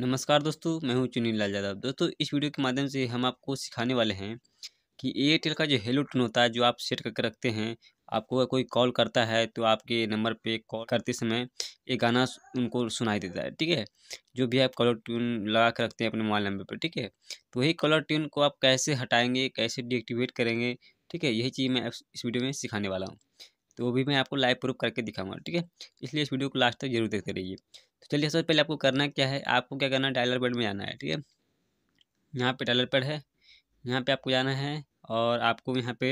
नमस्कार दोस्तों मैं हूं चुनील लाल यादव दोस्तों इस वीडियो के माध्यम से हम आपको सिखाने वाले हैं कि एयरटेल का जो हेलो टोन होता है जो आप सेट करके रखते हैं आपको अगर कोई कॉल करता है तो आपके नंबर पे कॉल करते समय एक गाना उनको सुनाई देता है ठीक है जो भी आप कॉलर ट्यून लगा के रखते हैं अपने मोबाइल नंबर पर ठीक है तो वही कॉलर ट्यून को आप कैसे हटाएँगे कैसे डिएक्टिवेट करेंगे ठीक है यही चीज़ मैं इस वीडियो में सिखाने वाला हूँ तो वो भी मैं आपको लाइव प्रूफ करके दिखाऊंगा ठीक है इसलिए इस वीडियो को लास्ट तक जरूर देखते रहिए तो चलिए सबसे पहले आपको करना क्या है आपको क्या करना है डायलर पेड में जाना है ठीक है यहाँ पर डायलर पेड है यहाँ पर आपको जाना है और आपको यहाँ पे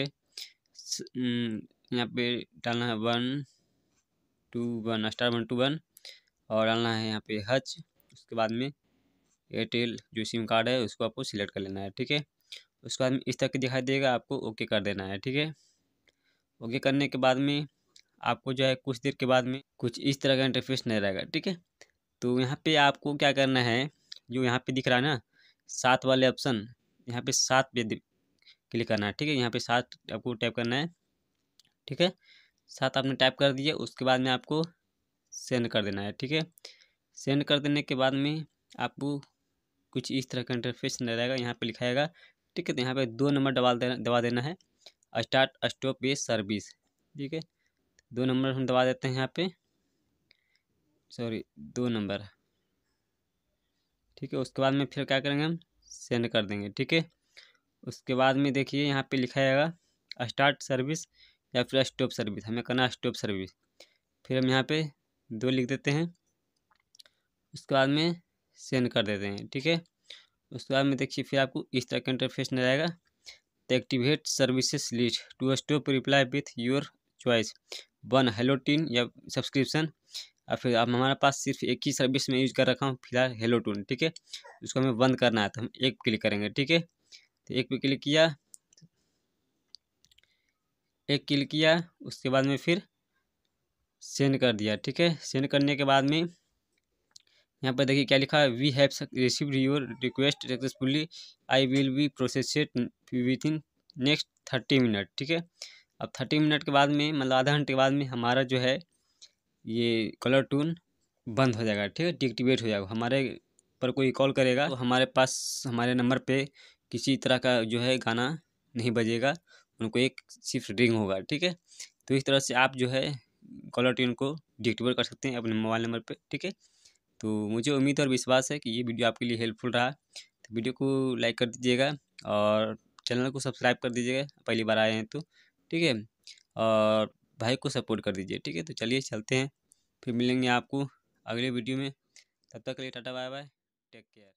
यहाँ पे डालना है one two one star one two one और डालना है यहाँ पे हच उसके बाद में एयरटेल जो सिम कार्ड है उसको आपको सिलेक्ट कर लेना है ठीक है उसके बाद में इस तरह के दिखाई देगा आपको ओके कर देना है ठीक है ओके करने के बाद में आपको जो है कुछ देर के बाद में कुछ इस तरह का इंटरफेस नहीं रहेगा ठीक है तो यहाँ पे आपको क्या करना है जो यहाँ पे दिख रहा है ना सात वाले ऑप्शन यहाँ पे सात पे क्लिक करना है ठीक है यहाँ पे सात आपको टाइप करना है ठीक है सात आपने टाइप कर दिया उसके बाद में आपको सेंड कर देना है ठीक है सेंड कर देने के बाद में आपको कुछ इस तरह का इंटरफेस नहीं रहेगा यहाँ पर लिखाएगा ठीक है तो यहाँ पर दो नंबर दबा देना दबा देना है स्टार्ट स्टॉप ये सर्विस ठीक है दो नंबर हम दबा देते हैं यहाँ पे सॉरी दो नंबर ठीक है उसके बाद में फिर क्या करेंगे हम सेंड कर देंगे ठीक है उसके बाद में देखिए यहाँ पे लिखा जाएगा स्टार्ट सर्विस या फिर स्टॉप सर्विस हमें करना स्टॉप सर्विस फिर हम यहाँ पे दो लिख देते हैं उसके बाद में सेंड कर देते हैं ठीक है उसके बाद में देखिए फिर आपको इस तरह का इंटरफेस नजर आएगा the activate services list to stop reply with your choice one हेलोटिन या सब्सक्रिप्शन और फिर अब हमारे पास सिर्फ एक ही सर्विस में यूज कर रखा हूँ फिलहाल हेलोटून ठीक है उसको हमें बंद करना है तो हम एक क्लिक करेंगे ठीक है तो एक पे क्लिक किया एक क्लिक किया उसके बाद में फिर सेंड कर दिया ठीक है सेंड करने के बाद में यहाँ पर देखिए क्या लिखा है we have receive your request successfully I will be processed within next thirty minute ठीक है अब थर्टी मिनट के बाद में मतलब आधा घंटे के बाद में हमारा जो है ये कलर टून बंद हो जाएगा ठीक है डिएक्टिवेट हो जाएगा हमारे पर कोई कॉल करेगा तो हमारे पास हमारे नंबर पे किसी तरह का जो है गाना नहीं बजेगा उनको एक सिर्फ रिंग होगा ठीक है तो इस तरह से आप जो है कॉलर ट्यून को डिक्टिवेट कर सकते हैं अपने मोबाइल नंबर पर ठीक है तो मुझे उम्मीद और विश्वास है कि ये वीडियो आपके लिए हेल्पफुल रहा तो वीडियो को लाइक कर दीजिएगा और चैनल को सब्सक्राइब कर दीजिएगा पहली बार आए हैं तो ठीक है और भाई को सपोर्ट कर दीजिए ठीक है तो चलिए चलते हैं फिर मिलेंगे आपको अगले वीडियो में तब तक के लिए tata bye bye take care